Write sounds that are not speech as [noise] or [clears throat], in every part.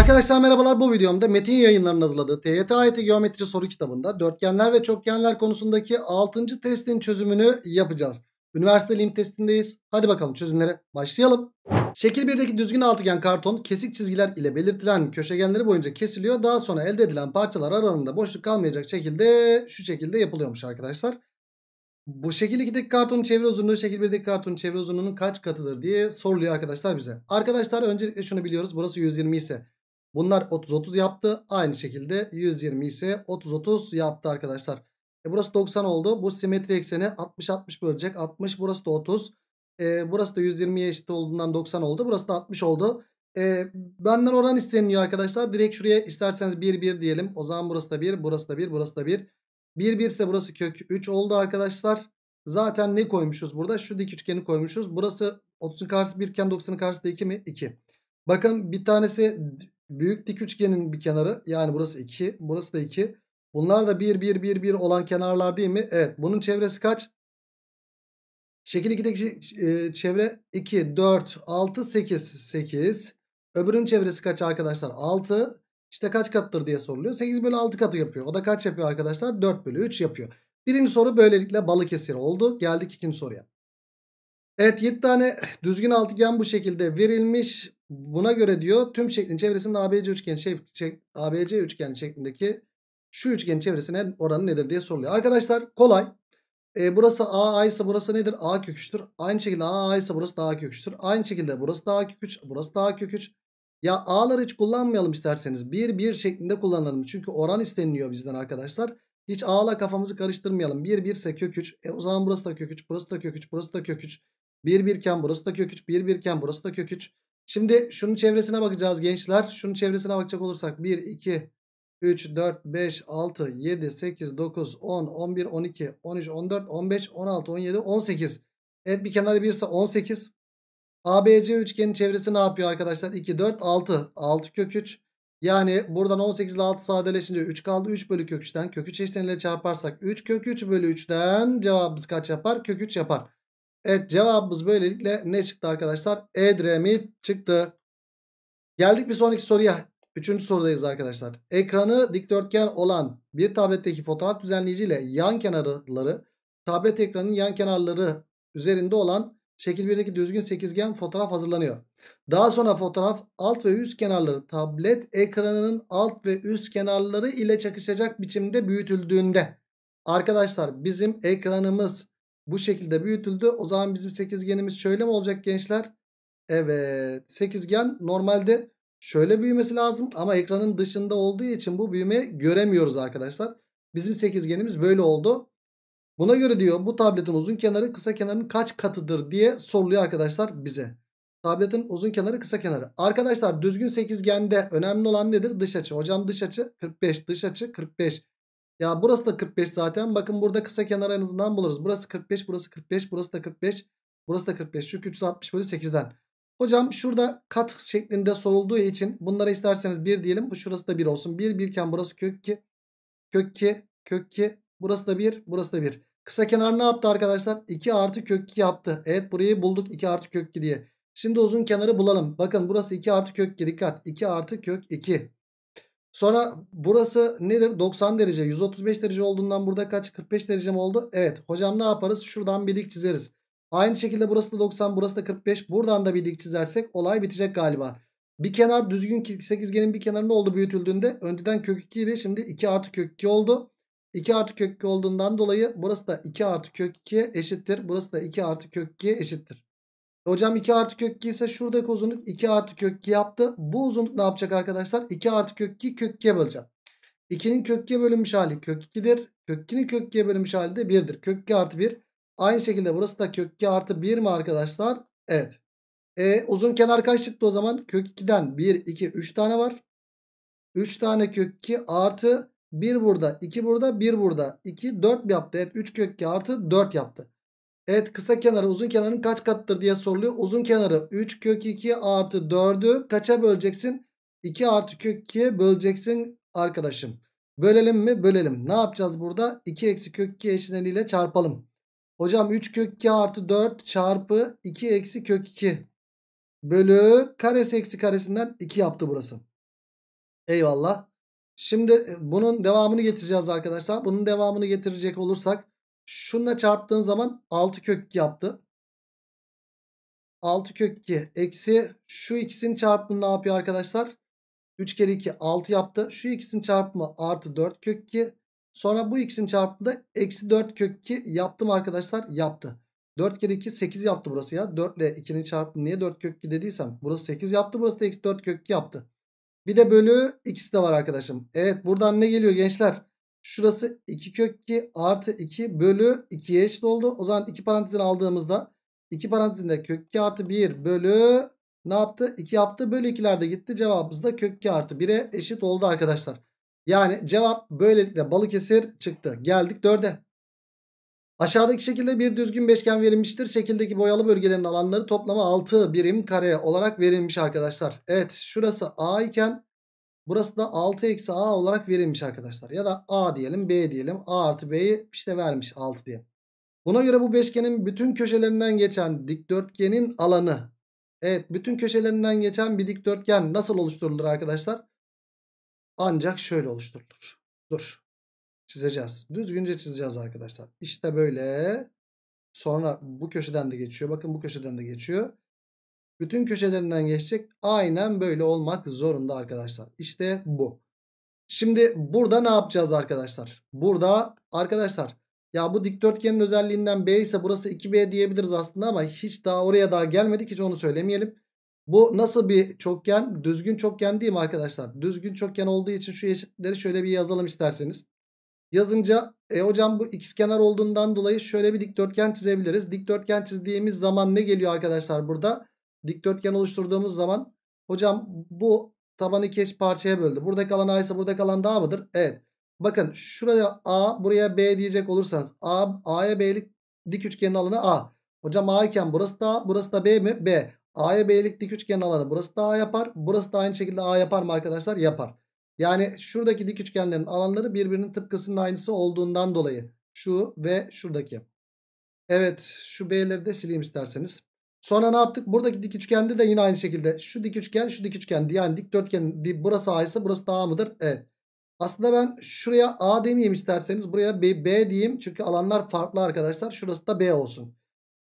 Arkadaşlar merhabalar bu videomda Metin yayınlarının hazırladığı TYT AYT Geometri soru kitabında dörtgenler ve çokgenler konusundaki 6. testin çözümünü yapacağız. Üniversite lim testindeyiz. Hadi bakalım çözümlere başlayalım. Şekil 1'deki düzgün altıgen karton kesik çizgiler ile belirtilen köşegenleri boyunca kesiliyor. Daha sonra elde edilen parçalar aralarında boşluk kalmayacak şekilde şu şekilde yapılıyormuş arkadaşlar. Bu şekil 2'deki kartonun çevre uzunluğu şekil 1'deki kartonun çevre uzunluğunun kaç katıdır diye soruluyor arkadaşlar bize. Arkadaşlar öncelikle şunu biliyoruz. Burası 120 ise Bunlar 30-30 yaptı. Aynı şekilde 120 ise 30-30 yaptı arkadaşlar. E burası 90 oldu. Bu simetri ekseni 60-60 bölecek. 60 burası da 30. E burası da 120'ye eşit olduğundan 90 oldu. Burası da 60 oldu. E benden oran isteniyor arkadaşlar. Direkt şuraya isterseniz 1-1 diyelim. O zaman burası da 1, burası da 1, burası da 1. 1-1 ise burası kök 3 oldu arkadaşlar. Zaten ne koymuşuz burada? Şu dik üçgeni koymuşuz. Burası 30'un karşısı 1 iken 90'ın karşısı da 2 mi? 2. Bakın bir tanesi büyük dik üçgenin bir kenarı yani burası 2 burası da 2. Bunlar da 1 1 1 1 olan kenarlar değil mi? Evet bunun çevresi kaç? Şekil 2'deki e, çevre 2 4 6 8 8. Öbürünün çevresi kaç arkadaşlar? 6. İşte kaç kattır diye soruluyor. 8 bölü 6 katı yapıyor. O da kaç yapıyor arkadaşlar? 4 bölü 3 yapıyor. Birinci soru böylelikle Balıkesir oldu. Geldik ikinci soruya. Evet 7 tane düzgün altıgen bu şekilde verilmiş. Buna göre diyor tüm şeklin çevresinin ABC üçgeni şef, çek, şey, ABC üçgeni şeklindeki şu üçgen çevresine oranı nedir diye soruluyor. Arkadaşlar kolay. E, burası A, A ise burası nedir? A köküçtür. Aynı şekilde A, A ise burası da A köküçtür. Aynı şekilde burası da A köküç, burası da A köküç. Ya A'ları hiç kullanmayalım isterseniz. bir bir şeklinde kullanalım. Çünkü oran isteniliyor bizden arkadaşlar. Hiç A'la kafamızı karıştırmayalım. bir bir ise köküç. E, o zaman burası da köküç, burası da köküç, burası da köküç. bir 1 iken burası da köküç, bir 1 iken burası da köküç. Şimdi şunun çevresine bakacağız gençler. Şunun çevresine bakacak olursak 1, 2, 3, 4, 5, 6, 7, 8, 9, 10, 11, 12, 13, 14, 15, 16, 17, 18. Evet bir kenarı 1 ise 18. ABC üçgenin çevresi ne yapıyor arkadaşlar? 2, 4, 6. 6 kök 3. Yani buradan 18 ile 6 sadeleşince 3 kaldı. 3 bölü kök 3'ten kök 3 eşleniyle çarparsak 3 kök 3 bölü 3'ten cevabımız kaç yapar? Kök 3 yapar. Evet cevabımız böylelikle ne çıktı arkadaşlar? Edremit çıktı. Geldik bir sonraki soruya. Üçüncü sorudayız arkadaşlar. Ekranı dikdörtgen olan bir tabletteki fotoğraf düzenleyici ile yan kenarları tablet ekranının yan kenarları üzerinde olan şekil 1'deki düzgün sekizgen fotoğraf hazırlanıyor. Daha sonra fotoğraf alt ve üst kenarları tablet ekranının alt ve üst kenarları ile çakışacak biçimde büyütüldüğünde arkadaşlar bizim ekranımız bu şekilde büyütüldü. O zaman bizim sekizgenimiz şöyle mi olacak gençler? Evet. Sekizgen normalde şöyle büyümesi lazım ama ekranın dışında olduğu için bu büyümeyi göremiyoruz arkadaşlar. Bizim sekizgenimiz böyle oldu. Buna göre diyor bu tabletin uzun kenarı kısa kenarın kaç katıdır diye soruluyor arkadaşlar bize. Tabletin uzun kenarı kısa kenarı. Arkadaşlar düzgün sekizgende önemli olan nedir? Dış açı. Hocam dış açı 45 dış açı 45. Ya burası da 45 zaten. Bakın burada kısa kenar en azından buluruz. Burası 45, burası 45, burası da 45, burası da 45. Çünkü 360 bölü 8'den. Hocam şurada kat şeklinde sorulduğu için bunlara isterseniz 1 diyelim. Bu şurası da 1 olsun. 1 1 iken burası kök 2. Kök 2, kök 2. Burası da 1, burası da 1. Kısa kenar ne yaptı arkadaşlar? 2 artı kök 2 yaptı. Evet burayı bulduk 2 artı kök 2 diye. Şimdi uzun kenarı bulalım. Bakın burası 2 artı kök 2 dikkat. 2 artı kök 2. Sonra burası nedir? 90 derece. 135 derece olduğundan burada kaç? 45 derece mi oldu? Evet. Hocam ne yaparız? Şuradan bir dik çizeriz. Aynı şekilde burası da 90, burası da 45. Buradan da bir dik çizersek olay bitecek galiba. Bir kenar düzgün sekizgenin bir kenarı ne oldu büyütüldüğünde? Önceden kök 2 idi. Şimdi 2 artı kök 2 oldu. 2 artı kök 2 olduğundan dolayı burası da 2 artı kök 2'ye eşittir. Burası da 2 artı kök 2'ye eşittir. Hocam 2 artı kök 2 ise şuradaki uzunluk 2 artı kök 2 yaptı. Bu uzunluk ne yapacak arkadaşlar? 2 artı kök 2 kök 2'ye böleceğim. 2'nin kök 2'ye bölünmüş hali kök 2'dir. Kök 2'nin kök 2'ye bölünmüş hali de 1'dir. Kök 2 artı 1. Aynı şekilde burası da kök 2 artı 1 mi arkadaşlar? Evet. E, uzun kenar kaç çıktı o zaman? Kök 2'den 1, 2, 3 tane var. 3 tane kök 2 artı 1 burada, 2 burada, 1 burada. 2, 4 yaptı. Evet 3 kök 2 artı 4 yaptı. Evet kısa kenarı uzun kenarın kaç katıdır diye soruluyor. Uzun kenarı 3 kök 2 artı 4'ü kaça böleceksin? 2 artı kök 2'ye böleceksin arkadaşım. Bölelim mi? Bölelim. Ne yapacağız burada? 2 eksi kök 2 eşleniyle çarpalım. Hocam 3 kök 2 artı 4 çarpı 2 eksi kök 2 bölü karesi eksi karesinden 2 yaptı burası. Eyvallah. Şimdi e, bunun devamını getireceğiz arkadaşlar. Bunun devamını getirecek olursak Şununla çarptığım zaman 6 kök yaptı. 6 kök 2 eksi şu ikisinin çarpımı ne yapıyor arkadaşlar? 3 kere 2 6 yaptı. Şu ikisinin çarpımı artı 4 kök 2. Sonra bu ikisinin çarpımı da eksi 4 kök 2 yaptım arkadaşlar yaptı. 4 kere 2 8 yaptı burası ya. 4 ile 2'nin çarpımı niye 4 kök 2 dediysem. Burası 8 yaptı burası da eksi 4 kök 2 yaptı. Bir de bölü ikisi de var arkadaşım. Evet buradan ne geliyor gençler? Şurası 2 kök 2 artı 2 bölü 2'ye eşit oldu. O zaman 2 parantezini aldığımızda 2 parantezinde kök 2 artı 1 bölü ne yaptı? 2 yaptı. Bölü 2'ler gitti. Cevabımız da kök 2 artı 1'e eşit oldu arkadaşlar. Yani cevap böylelikle Balıkesir çıktı. Geldik 4'e. Aşağıdaki şekilde bir düzgün beşgen verilmiştir. Şekildeki boyalı bölgelerin alanları toplamı 6 birim kare olarak verilmiş arkadaşlar. Evet şurası A iken Burası da 6 eksi a olarak verilmiş arkadaşlar. Ya da a diyelim b diyelim. a artı b'yi işte vermiş 6 diye. Buna göre bu beşgenin bütün köşelerinden geçen dikdörtgenin alanı. Evet bütün köşelerinden geçen bir dikdörtgen nasıl oluşturulur arkadaşlar? Ancak şöyle oluşturulur. Dur çizeceğiz. Düzgünce çizeceğiz arkadaşlar. İşte böyle. Sonra bu köşeden de geçiyor. Bakın bu köşeden de geçiyor. Bütün köşelerinden geçecek. Aynen böyle olmak zorunda arkadaşlar. İşte bu. Şimdi burada ne yapacağız arkadaşlar? Burada arkadaşlar ya bu dikdörtgenin özelliğinden B ise burası 2B diyebiliriz aslında ama hiç daha oraya daha gelmedik hiç onu söylemeyelim. Bu nasıl bir çokgen? Düzgün çokgen değil mi arkadaşlar? Düzgün çokgen olduğu için şu eşitleri şöyle bir yazalım isterseniz. Yazınca e hocam bu x kenar olduğundan dolayı şöyle bir dikdörtgen çizebiliriz. Dikdörtgen çizdiğimiz zaman ne geliyor arkadaşlar burada? dikdörtgen oluşturduğumuz zaman hocam bu tabanı iki parçaya böldü. Buradaki alan A ise buradaki alan da mıdır? Evet. Bakın şuraya A buraya B diyecek olursanız A, A'ya B'lik dik üçgenin alanı A. Hocam A iken burası da A, burası da B mi? B. A'ya B'lik dik üçgenin alanı burası da A yapar. Burası da aynı şekilde A yapar mı arkadaşlar? Yapar. Yani şuradaki dik üçgenlerin alanları birbirinin tıpkısının aynısı olduğundan dolayı. Şu ve şuradaki. Evet şu B'leri de sileyim isterseniz. Sonra ne yaptık? Buradaki dik üçgende de yine aynı şekilde şu dik üçgen şu dik üçgen yani dik dikdörtgen burası A ise burası da A mıdır? Evet. Aslında ben şuraya A demeyeyim isterseniz buraya B, B diyeyim. Çünkü alanlar farklı arkadaşlar. Şurası da B olsun.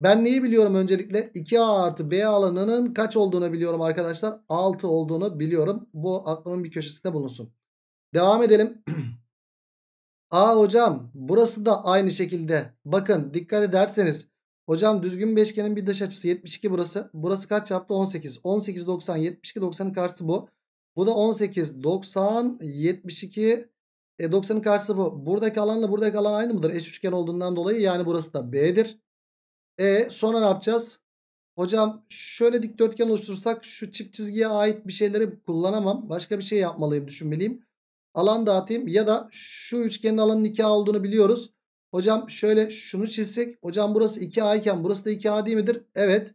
Ben neyi biliyorum öncelikle? 2A artı B alanının kaç olduğunu biliyorum arkadaşlar. 6 olduğunu biliyorum. Bu aklımın bir köşesinde bulunsun. Devam edelim. [clears throat] A hocam burası da aynı şekilde. Bakın dikkat ederseniz Hocam düzgün bir bir dış açısı 72 burası. Burası kaç yaptı? 18. 18, 90, 72, 90'ın karşısı bu. Bu da 18, 90, 72, e, 90'ın karşısı bu. Buradaki alanla buradaki alan aynı mıdır? Eş üçgen olduğundan dolayı yani burası da B'dir. E sonra ne yapacağız? Hocam şöyle dikdörtgen oluştursak şu çift çizgiye ait bir şeyleri kullanamam. Başka bir şey yapmalıyım düşünmeliyim. Alan dağıtayım ya da şu üçgenin alanın 2 olduğunu biliyoruz. Hocam şöyle şunu çizsek. Hocam burası 2A iken burası da 2A değil midir? Evet.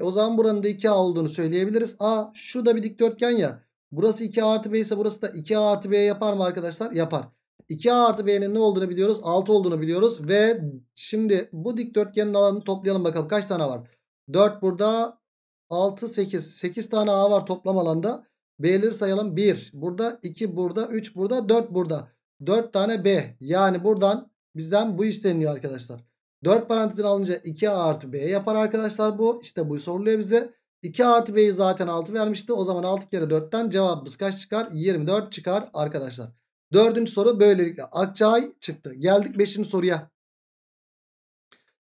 E o zaman buranın da 2A olduğunu söyleyebiliriz. A şu da bir dikdörtgen ya. Burası 2A artı B ise burası da 2A artı B yapar mı arkadaşlar? Yapar. 2A artı B'nin ne olduğunu biliyoruz. 6 olduğunu biliyoruz. Ve şimdi bu dikdörtgenin alanını toplayalım bakalım. Kaç tane var? 4 burada 6, 8. 8 tane A var toplam alanda. B'leri sayalım. 1 burada, 2 burada, 3 burada, 4 burada. 4 tane B. Yani buradan Bizden bu isteniyor arkadaşlar. 4 parantezin alınca 2a artı b yapar arkadaşlar bu. İşte bu soruluyor bize. 2 artı b'yi zaten 6 vermişti. O zaman 6 kere 4'ten cevabımız kaç çıkar? 24 çıkar arkadaşlar. Dördüncü soru böylelikle Akçay çıktı. Geldik beşinci soruya.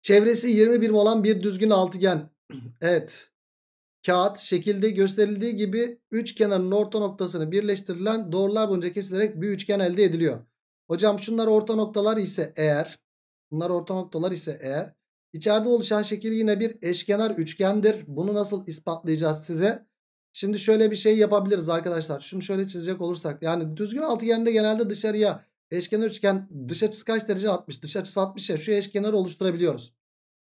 Çevresi 20 birim olan bir düzgün altıgen. [clears throat] evet. Kağıt şekilde gösterildiği gibi üç kenarın orta noktasını birleştirilen doğrular boyunca kesilerek bir üçgen elde ediliyor. Hocam şunlar orta noktalar ise eğer bunlar orta noktalar ise eğer içeride oluşan şekil yine bir eşkenar üçgendir. Bunu nasıl ispatlayacağız size? Şimdi şöyle bir şey yapabiliriz arkadaşlar. Şunu şöyle çizecek olursak yani düzgün altıgende genelde dışarıya eşkenar üçgen dış açısı kaç derece 60 dış açısı 60 ya şu eşkenarı oluşturabiliyoruz.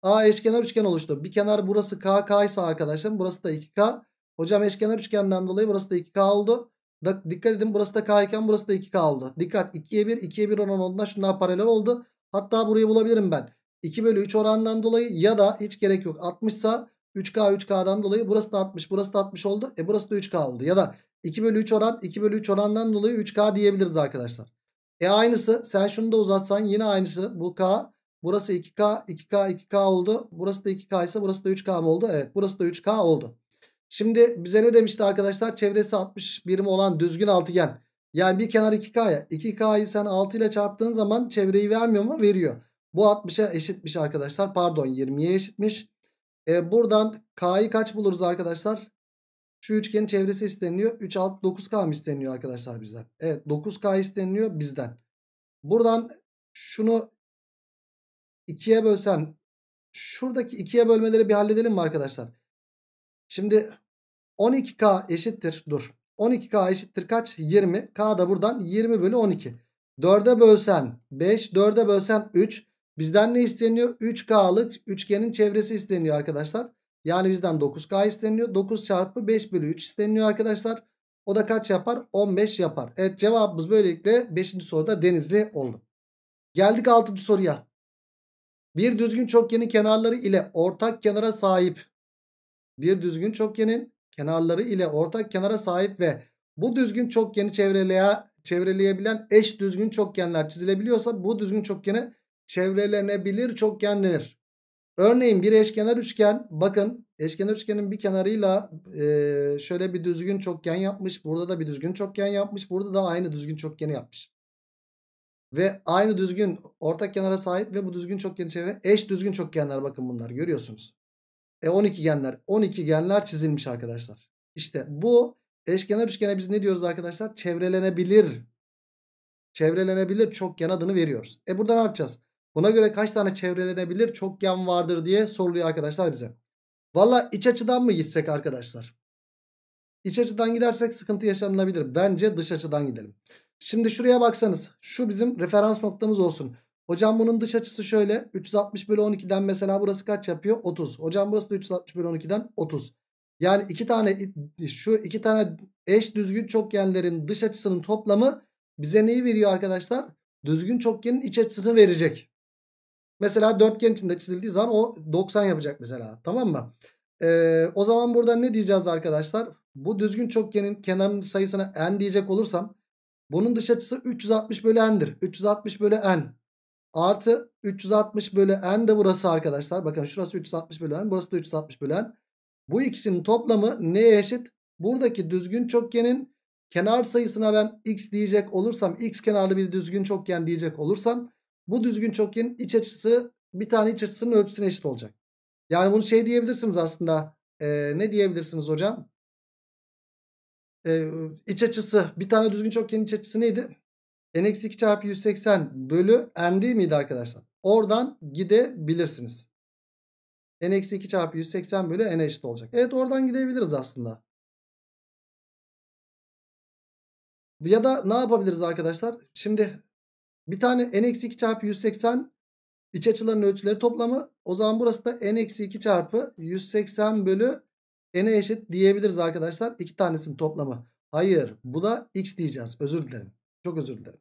A eşkenar üçgen oluştu. Bir kenar burası k k ise arkadaşım burası da 2K. Hocam eşkenar üçgenden dolayı burası da 2K oldu. Da, dikkat edin burası da K iken burası da 2K oldu. Dikkat 2'ye 1 2'ye 1 oran olduğundan şunlar paralel oldu. Hatta burayı bulabilirim ben. 2 bölü 3 oranından dolayı ya da hiç gerek yok 60 sa 3K 3K'dan dolayı burası da 60 burası da 60 oldu. E burası da 3K oldu. Ya da 2 bölü 3 oran 2 bölü 3 orandan dolayı 3K diyebiliriz arkadaşlar. E aynısı sen şunu da uzatsan yine aynısı bu K burası 2K 2K 2K oldu. Burası da 2K ise burası da 3K mı oldu? Evet burası da 3K oldu. Şimdi bize ne demişti arkadaşlar? Çevresi 60 birimi olan düzgün altıgen. Yani bir kenar 2 k ya. 2K'yı sen 6 ile çarptığın zaman çevreyi vermiyor mu? Veriyor. Bu 60'a eşitmiş arkadaşlar. Pardon 20'ye eşitmiş. E, buradan K'yı kaç buluruz arkadaşlar? Şu üçgenin çevresi isteniyor. 3, 6, 9K mı isteniyor arkadaşlar bizden? Evet 9K isteniyor bizden. Buradan şunu 2'ye bölsen şuradaki 2'ye bölmeleri bir halledelim mi arkadaşlar? Şimdi 12K eşittir. Dur. 12K eşittir kaç? 20. K da buradan 20 bölü 12. 4'e bölsen 5. 4'e bölsen 3. Bizden ne isteniyor? 3K'lık üçgenin çevresi isteniyor arkadaşlar. Yani bizden 9K isteniyor. 9 çarpı 5 bölü 3 isteniyor arkadaşlar. O da kaç yapar? 15 yapar. Evet cevabımız böylelikle 5. soruda denizli oldu. Geldik 6. soruya. Bir düzgün çokgenin kenarları ile ortak kenara sahip. Bir düzgün çokgenin kenarları ile ortak kenara sahip ve bu düzgün çokgeni çevreleye, çevreleyebilen eş düzgün çokgenler çizilebiliyorsa bu düzgün çokgeni çevrelenebilir çokgen denir. Örneğin bir eşkenar üçgen bakın eşkenar üçgenin bir kenarıyla e, şöyle bir düzgün çokgen yapmış. Burada da bir düzgün çokgen yapmış. Burada da aynı düzgün çokgeni yapmış. Ve aynı düzgün ortak kenara sahip ve bu düzgün çokgeni çevre eş düzgün çokgenler bakın bunlar görüyorsunuz. E12 genler 12 genler çizilmiş arkadaşlar. İşte bu eşkenar üçgene biz ne diyoruz arkadaşlar? Çevrelenebilir. Çevrelenebilir çokgen adını veriyoruz. E burada ne yapacağız? Buna göre kaç tane çevrelenebilir çokgen vardır diye soruluyor arkadaşlar bize. Valla iç açıdan mı gitsek arkadaşlar? İç açıdan gidersek sıkıntı yaşanılabilir. Bence dış açıdan gidelim. Şimdi şuraya baksanız şu bizim referans noktamız olsun. Hocam bunun dış açısı şöyle. 360 bölü 12'den mesela burası kaç yapıyor? 30. Hocam burası da 360 bölü 12'den 30. Yani iki tane şu iki tane eş düzgün çokgenlerin dış açısının toplamı bize neyi veriyor arkadaşlar? Düzgün çokgenin iç açısını verecek. Mesela dörtgen içinde çizildiği zaman o 90 yapacak mesela. Tamam mı? Ee, o zaman burada ne diyeceğiz arkadaşlar? Bu düzgün çokgenin kenarının sayısına n diyecek olursam bunun dış açısı 360 bölü n'dir. 360 bölü n. Artı 360 bölü n de burası arkadaşlar. Bakın şurası 360 bölü n. Burası da 360 bölü n. Bu ikisinin toplamı neye eşit? Buradaki düzgün çokgenin kenar sayısına ben x diyecek olursam x kenarlı bir düzgün çokgen diyecek olursam bu düzgün çokgenin iç açısı bir tane iç açısının ölçüsüne eşit olacak. Yani bunu şey diyebilirsiniz aslında. Ee, ne diyebilirsiniz hocam? Ee, iç açısı bir tane düzgün çokgenin iç açısı neydi? n eksi 2 çarpı 180 bölü n değil miydi arkadaşlar? Oradan gidebilirsiniz. n eksi 2 çarpı 180 bölü n eşit olacak. Evet oradan gidebiliriz aslında. Ya da ne yapabiliriz arkadaşlar? Şimdi bir tane n eksi 2 çarpı 180 iç açıların ölçüleri toplamı. O zaman burası da n eksi 2 çarpı 180 bölü n'e eşit diyebiliriz arkadaşlar. İki tanesinin toplamı. Hayır bu da x diyeceğiz. Özür dilerim. Çok özür dilerim.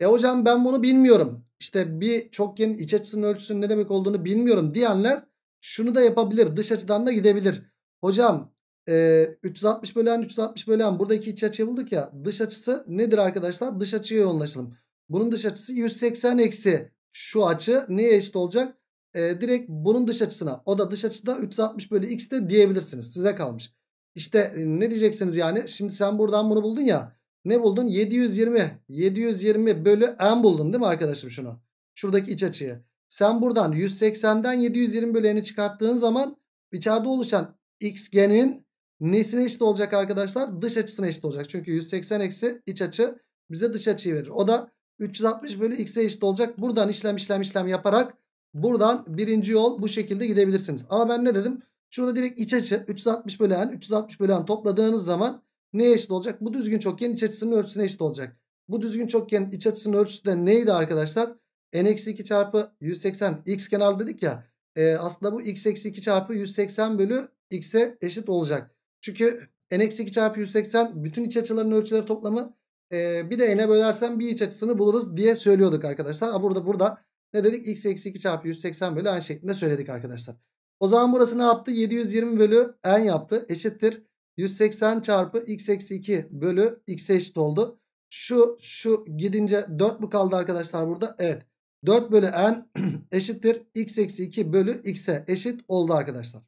E hocam ben bunu bilmiyorum. İşte bir çokgenin iç açısının ölçüsünün ne demek olduğunu bilmiyorum diyenler şunu da yapabilir. Dış açıdan da gidebilir. Hocam e, 360 bölen 360 bölen buradaki iç açıyı bulduk ya. Dış açısı nedir arkadaşlar? Dış açıya yoğunlaşalım. Bunun dış açısı 180 eksi şu açı neye eşit olacak? E, direkt bunun dış açısına o da dış açıda 360 bölü x de diyebilirsiniz. Size kalmış. İşte e, ne diyeceksiniz yani? Şimdi sen buradan bunu buldun ya. Ne buldun? 720. 720 bölü n buldun değil mi arkadaşım şunu? Şuradaki iç açıyı. Sen buradan 180'den 720 bölü n'i çıkarttığın zaman içeride oluşan xgenin nesine eşit olacak arkadaşlar? Dış açısına eşit olacak. Çünkü 180 eksi iç açı bize dış açıyı verir. O da 360 bölü x'e eşit olacak. Buradan işlem işlem işlem yaparak buradan birinci yol bu şekilde gidebilirsiniz. Ama ben ne dedim? Şurada direkt iç açı 360 bölü n, 360 bölü n topladığınız zaman neye eşit olacak? Bu düzgün çokgenin iç açısının ölçüsüne eşit olacak. Bu düzgün çokgenin iç açısının ölçüsü de neydi arkadaşlar? n-2 çarpı 180 x kenar dedik ya. E, aslında bu x-2 çarpı 180 bölü x'e eşit olacak. Çünkü n-2 çarpı 180 bütün iç açıların ölçüleri toplamı. E, bir de n'e bölersen bir iç açısını buluruz diye söylüyorduk arkadaşlar. A, burada burada ne dedik? x-2 çarpı 180 bölü n şeklinde söyledik arkadaşlar. O zaman burası ne yaptı? 720 bölü n yaptı. Eşittir. 180 çarpı x eksi 2 bölü x eşit oldu. Şu şu gidince 4 mu kaldı arkadaşlar burada? Evet. 4 bölü n [clears throat] eşittir. x eksi 2 bölü x'e eşit oldu arkadaşlar.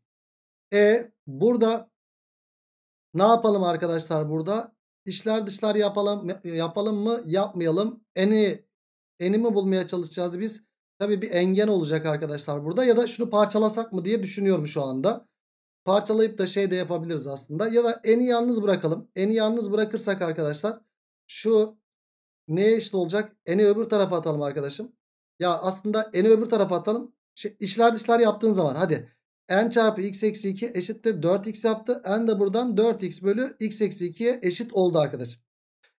E burada ne yapalım arkadaşlar burada? İşler dışlar yapalım yapalım mı? Yapmayalım. N'i n'i mi bulmaya çalışacağız biz? Tabii bir engen olacak arkadaşlar burada ya da şunu parçalasak mı diye düşünüyorum şu anda. Parçalayıp da şey de yapabiliriz aslında. Ya da n'i yalnız bırakalım. N'i yalnız bırakırsak arkadaşlar şu neye eşit olacak? N'i öbür tarafa atalım arkadaşım. Ya aslında n'i öbür tarafa atalım. Şey, işler dışlar yaptığın zaman hadi n çarpı x eksi 2 eşittir 4x yaptı. n de buradan 4x bölü x eksi 2'ye eşit oldu arkadaşım.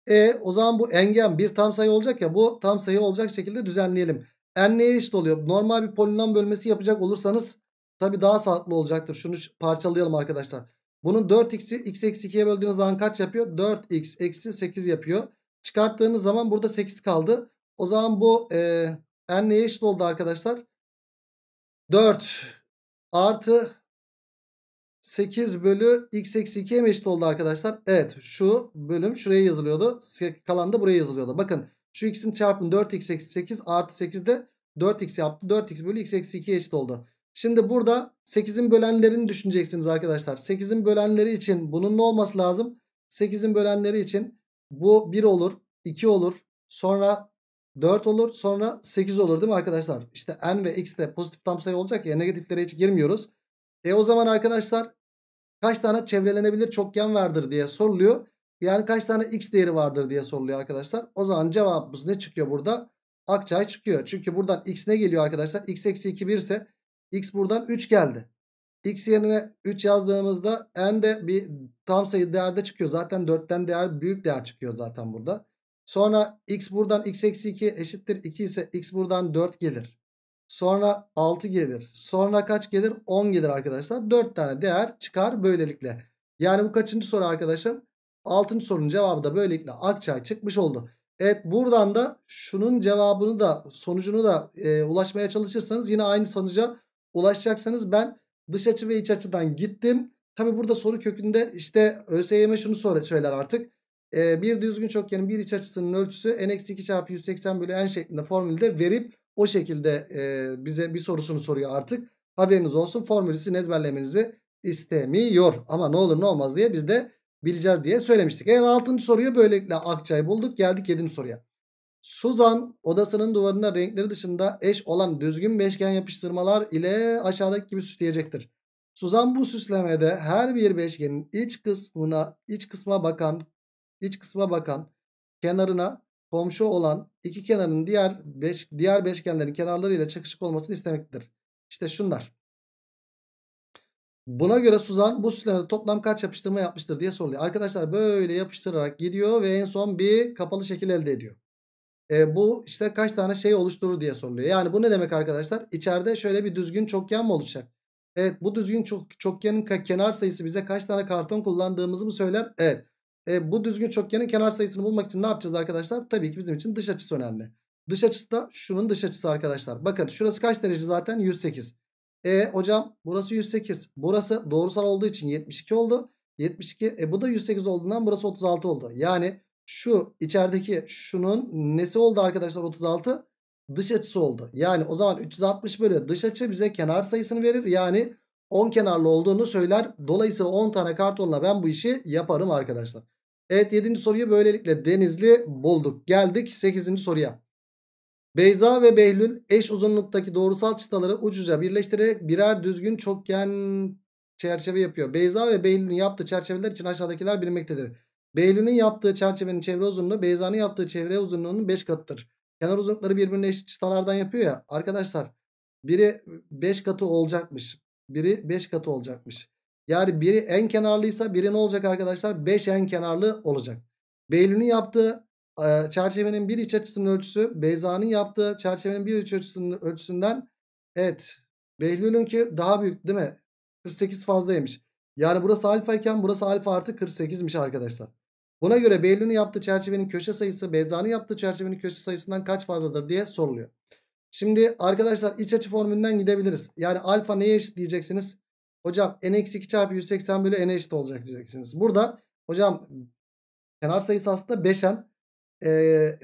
E o zaman bu engem bir tam sayı olacak ya bu tam sayı olacak şekilde düzenleyelim. n neye eşit oluyor? Normal bir polinom bölmesi yapacak olursanız Tabi daha sağlıklı olacaktır. Şunu parçalayalım arkadaşlar. Bunun 4x'i x eksi 2'ye böldüğünüz zaman kaç yapıyor? 4x eksi 8 yapıyor. Çıkarttığınız zaman burada 8 kaldı. O zaman bu e, n neye eşit oldu arkadaşlar? 4 artı 8 bölü x eksi 2'ye mi eşit oldu arkadaşlar? Evet şu bölüm şuraya yazılıyordu. Kalan da buraya yazılıyordu. Bakın şu x'in çarpımı 4x eksi 8 artı 8 de 4x yaptı. 4x bölü x eksi 2'ye eşit oldu. Şimdi burada 8'in bölenlerini düşüneceksiniz arkadaşlar. 8'in bölenleri için bunun ne olması lazım? 8'in bölenleri için bu 1 olur, 2 olur, sonra 4 olur, sonra 8 olur değil mi arkadaşlar? İşte n ve x de pozitif tam sayı olacak ya negatiflere hiç girmiyoruz. E o zaman arkadaşlar kaç tane çevrelenebilir çokgen vardır diye soruluyor. Yani kaç tane x değeri vardır diye soruluyor arkadaşlar. O zaman cevabımız ne çıkıyor burada? Akçay çıkıyor. Çünkü buradan x ne geliyor arkadaşlar? x eksi 2 1 ise X buradan 3 geldi. X yerine 3 yazdığımızda n de bir tam sayı değerde çıkıyor. Zaten 4'ten değer büyük değer çıkıyor zaten burada. Sonra x buradan x eksi 2 eşittir 2 ise x buradan 4 gelir. Sonra 6 gelir. Sonra kaç gelir? 10 gelir arkadaşlar. 4 tane değer çıkar böylelikle. Yani bu kaçıncı soru arkadaşım? 6. sorunun cevabı da böylelikle Akçay çıkmış oldu. Evet buradan da şunun cevabını da sonucunu da e, ulaşmaya çalışırsanız yine aynı sonuca ulaşacaksanız ben dış açı ve iç açıdan gittim. Tabi burada soru kökünde işte ÖSYM şunu söyler artık. E, bir düzgün çokgenin bir iç açısının ölçüsü n-2 çarpı 180 bölü n şeklinde formülde verip o şekilde e, bize bir sorusunu soruyor artık. Haberiniz olsun formülü sizin ezberlemenizi istemiyor. Ama ne olur ne olmaz diye biz de bileceğiz diye söylemiştik. En 6. soruyu böylelikle Akçay bulduk. Geldik 7. soruya. Suzan odasının duvarına renkleri dışında eş olan düzgün beşgen yapıştırmalar ile aşağıdaki gibi süsleyecektir. Suzan bu süslemede her bir beşgenin iç kısmına, iç kısma bakan, iç kısma bakan, kenarına komşu olan iki kenarın diğer beş, diğer beşgenlerin kenarlarıyla çakışık olmasını istemektedir. İşte şunlar. Buna göre Suzan bu süslemede toplam kaç yapıştırma yapmıştır diye soruluyor. Arkadaşlar böyle yapıştırarak gidiyor ve en son bir kapalı şekil elde ediyor e, bu işte kaç tane şey oluşturur diye soruluyor. Yani bu ne demek arkadaşlar? İçeride şöyle bir düzgün çokgen mi oluşacak? Evet bu düzgün çok, çokgenin kenar sayısı bize kaç tane karton kullandığımızı mı söyler? Evet. E, bu düzgün çokgenin kenar sayısını bulmak için ne yapacağız arkadaşlar? Tabii ki bizim için dış açısı önemli. Dış açısı da şunun dış açısı arkadaşlar. Bakın şurası kaç derece zaten? 108. E hocam burası 108. Burası doğrusal olduğu için 72 oldu. 72. E bu da 108 olduğundan burası 36 oldu. Yani şu içerideki şunun nesi oldu arkadaşlar 36? Dış açısı oldu. Yani o zaman 360 bölü dış açı bize kenar sayısını verir. Yani 10 kenarlı olduğunu söyler. Dolayısıyla 10 tane kartonla ben bu işi yaparım arkadaşlar. Evet 7. soruyu böylelikle Denizli bulduk. Geldik 8. soruya. Beyza ve Behlül eş uzunluktaki doğrusal çıtaları ucuca birleştirerek birer düzgün çokgen çerçeve yapıyor. Beyza ve Behlül'ün yaptığı çerçeveler için aşağıdakiler bilinmektedir. Beylül'ün yaptığı çerçevenin çevre uzunluğu Beyza'nın yaptığı çevre uzunluğunun 5 katıdır. Kenar uzunlukları birbirine eşit çıtalardan yapıyor ya. Arkadaşlar biri 5 katı olacakmış. Biri 5 katı olacakmış. Yani biri en kenarlıysa biri ne olacak arkadaşlar? 5 en kenarlı olacak. Beylül'ün yaptığı e, çerçevenin bir iç açısının ölçüsü Beyza'nın yaptığı çerçevenin bir iç açısının ölçüsünden evet Behlül'ün ki daha büyük değil mi? 48 fazlaymış. Yani burası alfa iken burası alfa artı 48'miş arkadaşlar. Buna göre B'nin yaptığı çerçevenin köşe sayısı B'za'nın yaptığı çerçevenin köşe sayısından kaç fazladır diye soruluyor. Şimdi arkadaşlar iç açı formülünden gidebiliriz. Yani alfa neye eşit diyeceksiniz? Hocam n-2 çarpı 180 bölü n eşit olacak diyeceksiniz. Burada hocam kenar sayısı aslında 5n. Ee,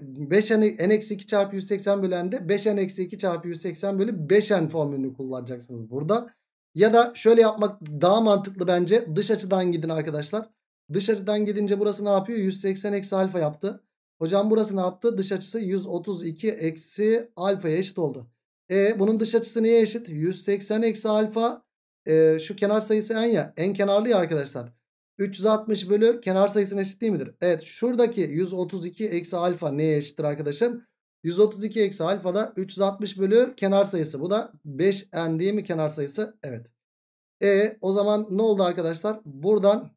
5n n-2 çarpı 180 bölü n'de 5n-2 çarpı 180 bölü 5n formülünü kullanacaksınız burada. Ya da şöyle yapmak daha mantıklı bence. Dış açıdan gidin arkadaşlar. Dış açıdan gidince burası ne yapıyor? 180 eksi alfa yaptı. Hocam burası ne yaptı? Dış açısı 132 eksi alfaya eşit oldu. E bunun dış açısı neye eşit? 180 eksi alfa. E, şu kenar sayısı en ya. En kenarlı ya arkadaşlar. 360 bölü kenar sayısına eşit değil midir? Evet şuradaki 132 eksi alfa neye eşittir arkadaşım? 132 eksi alfa da 360 bölü kenar sayısı. Bu da 5n değil mi kenar sayısı? Evet. E o zaman ne oldu arkadaşlar? Buradan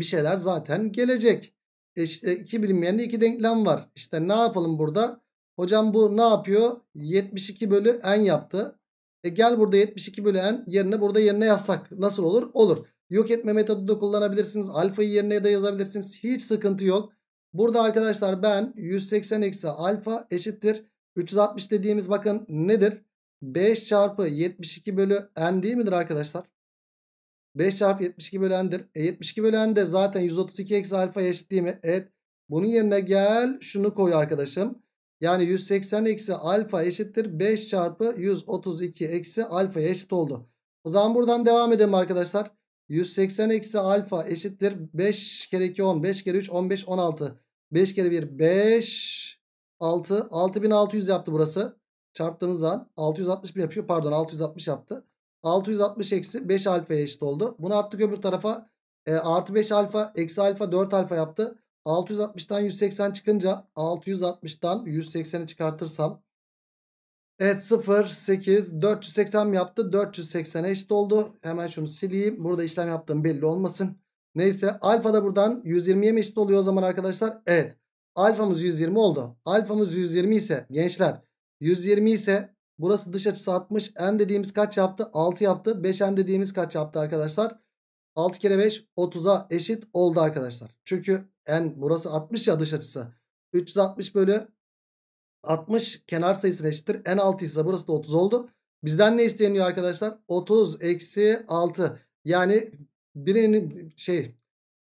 bir şeyler zaten gelecek. E iki bilinmeyenli iki denklem var. İşte ne yapalım burada? Hocam bu ne yapıyor? 72 bölü n yaptı. E gel burada 72 bölü n yerine burada yerine yazsak nasıl olur? Olur. Yok etme metodu da kullanabilirsiniz. Alfayı yerine de yazabilirsiniz. Hiç sıkıntı yok. Burada arkadaşlar ben 180 eksi alfa eşittir. 360 dediğimiz bakın nedir? 5 çarpı 72 bölü n değil midir arkadaşlar? 5 çarpı 72 bölendir. E 72 bölende zaten 132 eksi alfa eşit değil mi? Evet. Bunun yerine gel şunu koy arkadaşım. Yani 180 eksi alfa eşittir. 5 çarpı 132 eksi alfa eşit oldu. O zaman buradan devam edelim arkadaşlar. 180 eksi alfa eşittir. 5 kere 2 10. 5 kere 3 15 16. 5 kere 1 5 6. 6600 yaptı burası. Çarptığımız zaman 661 yapıyor. Pardon 660 yaptı. 660 eksi 5 alfa eşit oldu. Bunu attık öbür tarafa. E, artı 5 alfa eksi alfa 4 alfa yaptı. 660'tan 180 çıkınca 660'tan 180'i çıkartırsam. Evet 0, 8, 480 yaptı. 480'e eşit oldu. Hemen şunu sileyim. Burada işlem yaptığım belli olmasın. Neyse alfa da buradan 120'ye mi eşit oluyor o zaman arkadaşlar? Evet. Alfamız 120 oldu. Alfamız 120 ise gençler 120 ise Burası dış açısı 60. N dediğimiz kaç yaptı? 6 yaptı. 5N dediğimiz kaç yaptı arkadaşlar? 6 kere 5 30'a eşit oldu arkadaşlar. Çünkü N burası 60 ya dış açısı. 360 bölü 60 kenar sayısına eşittir. N 6 ise burası da 30 oldu. Bizden ne isteniyor arkadaşlar? 30 eksi 6. Yani birinin şey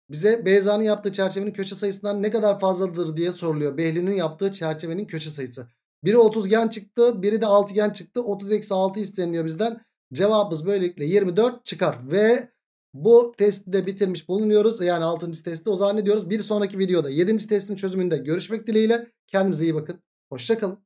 bize Beyza'nın yaptığı çerçevenin köşe sayısından ne kadar fazladır diye soruluyor. Behli'nin yaptığı çerçevenin köşe sayısı. Biri 30 gen çıktı. Biri de 6 gen çıktı. 30 eksi 6 isteniyor bizden. Cevabımız böylelikle 24 çıkar. Ve bu testi de bitirmiş bulunuyoruz. Yani 6. testi o zaman Bir sonraki videoda 7. testin çözümünde görüşmek dileğiyle. Kendinize iyi bakın. Hoşçakalın.